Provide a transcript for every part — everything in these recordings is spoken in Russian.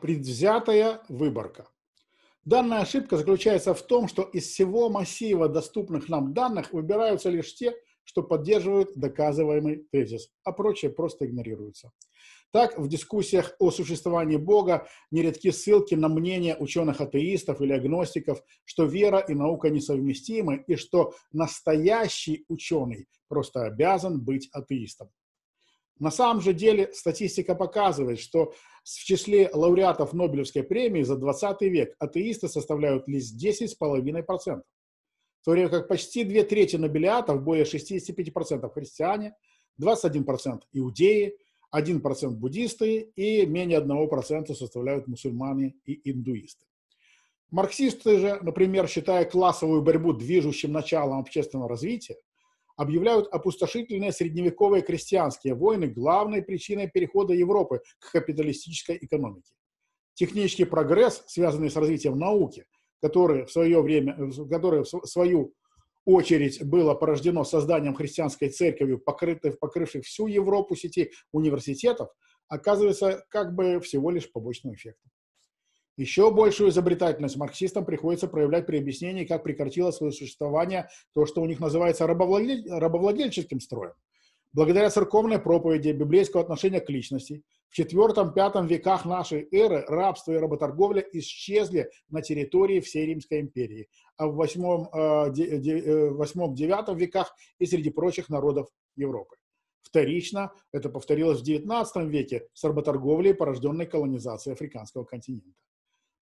предвзятая выборка. Данная ошибка заключается в том, что из всего массива доступных нам данных выбираются лишь те, что поддерживают доказываемый тезис, а прочие просто игнорируются. Так, в дискуссиях о существовании Бога нередки ссылки на мнение ученых-атеистов или агностиков, что вера и наука несовместимы и что настоящий ученый просто обязан быть атеистом. На самом же деле статистика показывает, что в числе лауреатов Нобелевской премии за 20 век атеисты составляют лишь 10,5%, в то время как почти две трети нобелиатов, более 65% христиане, 21% иудеи, 1% буддисты и менее 1% составляют мусульмане и индуисты. Марксисты же, например, считая классовую борьбу движущим началом общественного развития, объявляют опустошительные средневековые крестьянские войны главной причиной перехода Европы к капиталистической экономике. Технический прогресс, связанный с развитием науки, который в свое время, который в свою очередь было порождено созданием христианской церкви, покрытой покрывших всю Европу сети университетов, оказывается как бы всего лишь побочным эффектом. Еще большую изобретательность марксистам приходится проявлять при объяснении, как прекратило свое существование то, что у них называется рабовладель... рабовладельческим строем. Благодаря церковной проповеди библейского отношения к личности, в IV-V веках нашей эры рабство и работорговля исчезли на территории всей Римской империи, а в VIII-IX э, э, веках и среди прочих народов Европы. Вторично это повторилось в XIX веке с работорговлей, порожденной колонизацией африканского континента.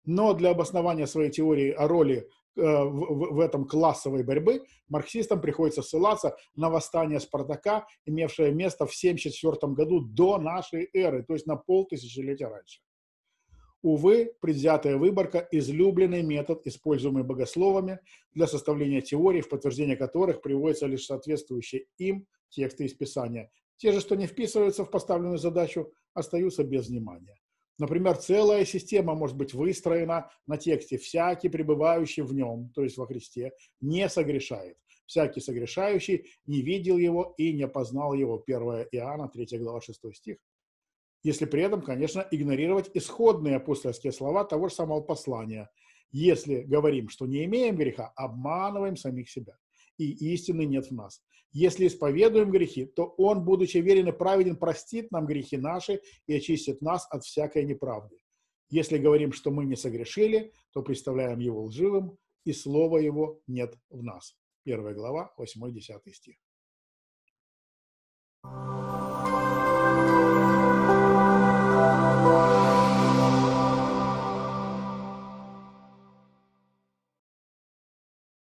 Но для обоснования своей теории о роли э, в, этом классовой борьбы марксистам приходится ссылаться на восстание Спартака, имевшее место в 1974 году до нашей эры, то есть на полтысячелетия раньше. Увы, предвзятая выборка – излюбленный метод, используемый богословами для составления теорий, в подтверждение которых приводятся лишь соответствующие им тексты из Писания. Те же, что не вписываются в поставленную задачу, остаются без внимания. Например, целая система может быть выстроена на тексте «всякий, пребывающий в нем», то есть во Христе, не согрешает. «Всякий согрешающий не видел его и не познал его» 1 Иоанна, 3 глава, 6 стих. Если при этом, конечно, игнорировать исходные апостольские слова того же самого послания. Если говорим, что не имеем греха, обманываем самих себя и истины нет в нас. Если исповедуем грехи, то Он, будучи верен и праведен, простит нам грехи наши и очистит нас от всякой неправды. Если говорим, что мы не согрешили, то представляем Его лживым, и Слова Его нет в нас. Первая глава, 8-10 стих.